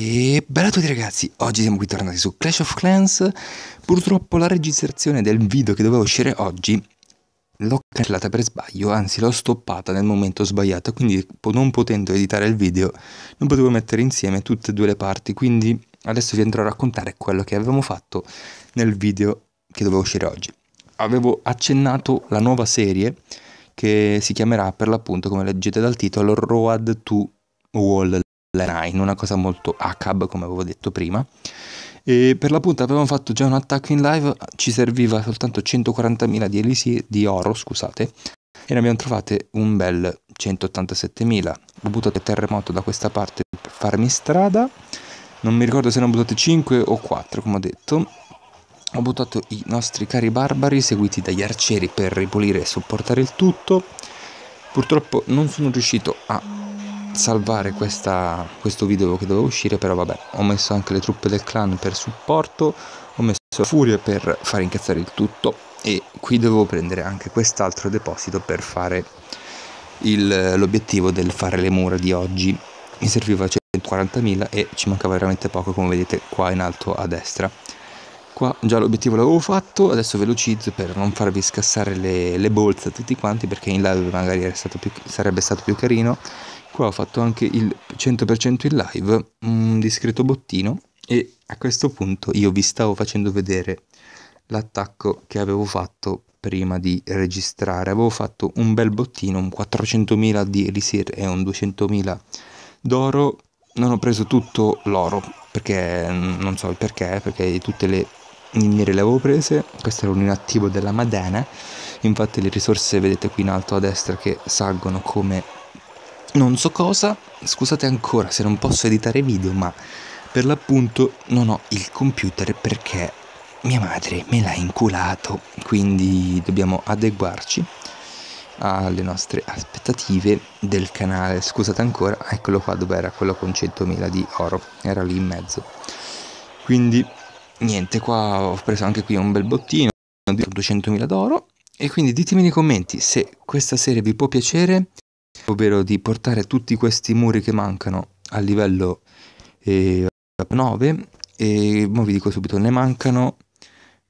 E bella a tutti ragazzi, oggi siamo qui tornati su Clash of Clans Purtroppo la registrazione del video che doveva uscire oggi L'ho cancellata per sbaglio, anzi l'ho stoppata nel momento sbagliato Quindi non potendo editare il video non potevo mettere insieme tutte e due le parti Quindi adesso vi andrò a raccontare quello che avevamo fatto nel video che doveva uscire oggi Avevo accennato la nuova serie che si chiamerà per l'appunto, come leggete dal titolo, Road to Wall Line, una cosa molto ACAB come avevo detto prima. E per l'appunto avevamo fatto già un attacco in live, ci serviva soltanto 140.000 di, elisi- di oro, scusate, e ne abbiamo trovate un bel 187.000. Ho buttato il terremoto da questa parte per farmi strada, non mi ricordo se ne ho buttate 5 o 4 come ho detto. Ho buttato i nostri cari barbari seguiti dagli arcieri per ripulire e supportare il tutto. Purtroppo non sono riuscito a salvare questa, questo video che doveva uscire, però vabbè, ho messo anche le truppe del clan per supporto, ho messo furia per far incazzare il tutto e qui dovevo prendere anche quest'altro deposito per fare l'obiettivo del fare le mura di oggi. Mi serviva 140.000 e ci mancava veramente poco come vedete qua in alto a destra qua già l'obiettivo l'avevo fatto, adesso velocizzo per non farvi scassare le, le bolze a tutti quanti perché in live magari stato più, sarebbe stato più carino. Qua ho fatto anche il 100% in live, un discreto bottino e a questo punto io vi stavo facendo vedere l'attacco che avevo fatto prima di registrare. Avevo fatto un bel bottino, un 400.000 di Elisir e un 200.000 d'oro. Non ho preso tutto l'oro perché mm, non so il perché, perché tutte le miniere le avevo prese, questo era un inattivo della Madena, infatti le risorse vedete qui in alto a destra che salgono come non so cosa, scusate ancora se non posso editare video ma per l'appunto non ho il computer perché mia madre me l'ha inculato, quindi dobbiamo adeguarci alle nostre aspettative del canale. Scusate ancora, eccolo qua dove era quello con 100.000 di oro, era lì in mezzo. Quindi niente, qua ho preso anche qui un bel bottino, di 200.000 d'oro. E quindi ditemi nei commenti se questa serie vi può piacere, ovvero di portare tutti questi muri che mancano al livello eh, 9. E ma vi dico subito, ne mancano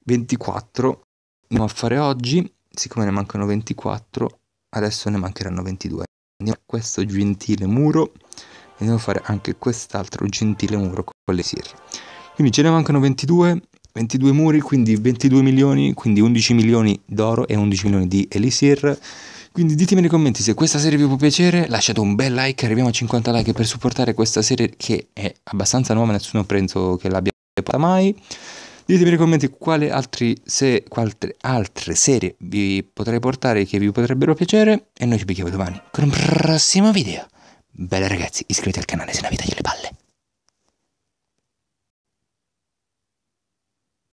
24, andiamo a fare oggi, siccome ne mancano 24, adesso ne mancheranno 22. Andiamo a questo gentile muro e andiamo a fare anche quest'altro gentile muro con le sir. Quindi ce ne mancano 22, 22 muri, quindi 22 milioni, quindi 11 milioni d'oro e 11 milioni di elisir. Quindi ditemi nei commenti se questa serie vi può piacere, lasciate un bel like, arriviamo a 50 like per supportare questa serie che è abbastanza nuova, nessuno penso che l'abbia mai. Ditemi nei commenti quali, altri, se, quali altre serie vi potrei portare che vi potrebbero piacere e noi ci becchiamo domani con un prossimo video. Bella ragazzi, iscrivetevi al canale se la vita gliele palle.